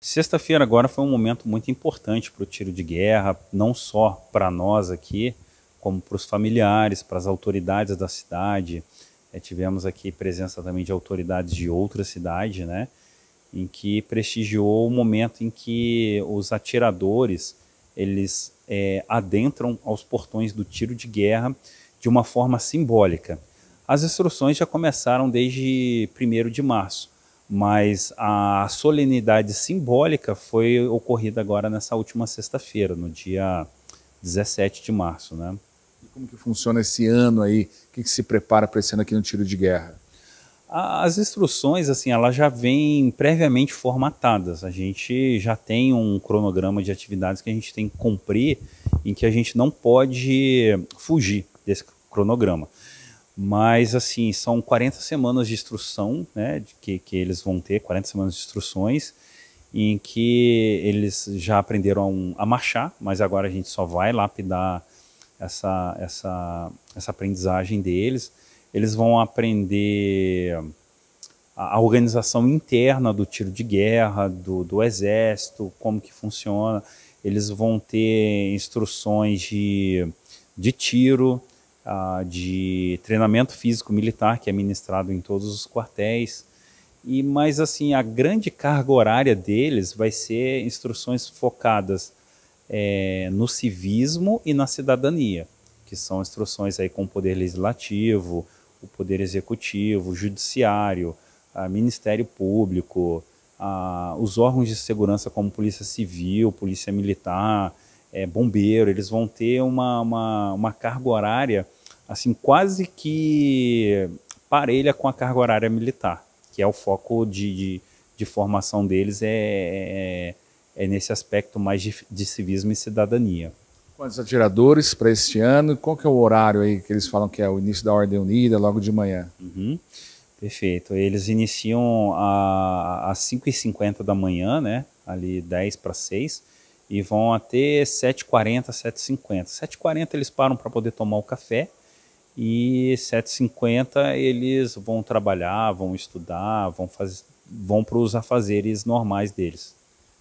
Sexta-feira agora foi um momento muito importante para o tiro de guerra, não só para nós aqui, como para os familiares, para as autoridades da cidade. É, tivemos aqui presença também de autoridades de outra cidade, né? Em que prestigiou o momento em que os atiradores eles é, adentram aos portões do tiro de guerra de uma forma simbólica. As instruções já começaram desde 1 de março mas a solenidade simbólica foi ocorrida agora nessa última sexta-feira, no dia 17 de março, né? E como que funciona esse ano aí? O que, que se prepara para esse ano aqui no tiro de guerra? As instruções, assim, elas já vêm previamente formatadas. A gente já tem um cronograma de atividades que a gente tem que cumprir, em que a gente não pode fugir desse cronograma. Mas, assim, são 40 semanas de instrução, né, de que, que eles vão ter, 40 semanas de instruções, em que eles já aprenderam a marchar, mas agora a gente só vai lapidar essa, essa, essa aprendizagem deles. Eles vão aprender a, a organização interna do tiro de guerra, do, do exército, como que funciona. Eles vão ter instruções de, de tiro, ah, de treinamento físico militar que é ministrado em todos os quartéis. E mas assim a grande carga horária deles vai ser instruções focadas é, no civismo e na cidadania, que são instruções aí com o poder legislativo, o poder executivo, o judiciário, a Ministério Público, a, os órgãos de segurança como Polícia Civil, Polícia Militar, é, bombeiro, eles vão ter uma, uma, uma carga horária assim quase que parelha com a carga horária militar, que é o foco de, de, de formação deles é, é, é, nesse aspecto mais de, de civismo e cidadania. Quantos atiradores para este ano? Qual que é o horário aí que eles falam que é o início da Ordem Unida, logo de manhã? Uhum. Perfeito. Eles iniciam às 5h50 da manhã, né? ali 10 para 6 e vão até 7h40, 7h50. 7h40 eles param para poder tomar o café e 7h50 eles vão trabalhar, vão estudar, vão, vão para os afazeres normais deles.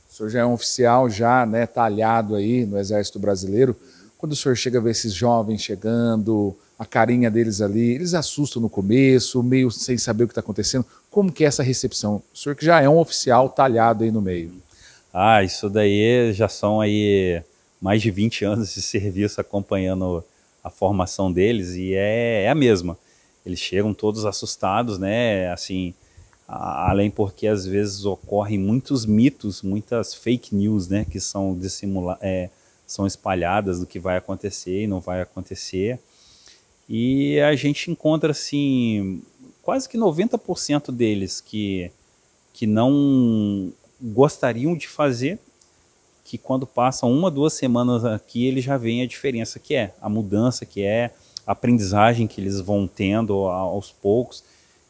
O senhor já é um oficial, já né, talhado tá aí no Exército Brasileiro. Quando o senhor chega a ver esses jovens chegando, a carinha deles ali, eles assustam no começo, meio sem saber o que está acontecendo. Como que é essa recepção? O senhor que já é um oficial talhado tá aí no meio. Ah, isso daí já são aí mais de 20 anos de serviço acompanhando a formação deles e é, é a mesma. Eles chegam todos assustados, né? Assim, a, além porque às vezes ocorrem muitos mitos, muitas fake news, né? Que são é, são espalhadas do que vai acontecer e não vai acontecer. E a gente encontra assim quase que 90% deles que que não gostariam de fazer, que quando passam uma, duas semanas aqui, eles já veem a diferença que é, a mudança que é, a aprendizagem que eles vão tendo aos poucos.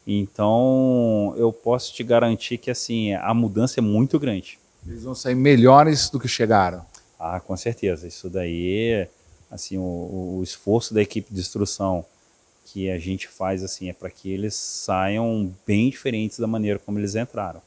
Então, eu posso te garantir que assim a mudança é muito grande. Eles vão sair melhores do que chegaram. Ah, com certeza. Isso daí, assim, o, o esforço da equipe de instrução que a gente faz assim é para que eles saiam bem diferentes da maneira como eles entraram.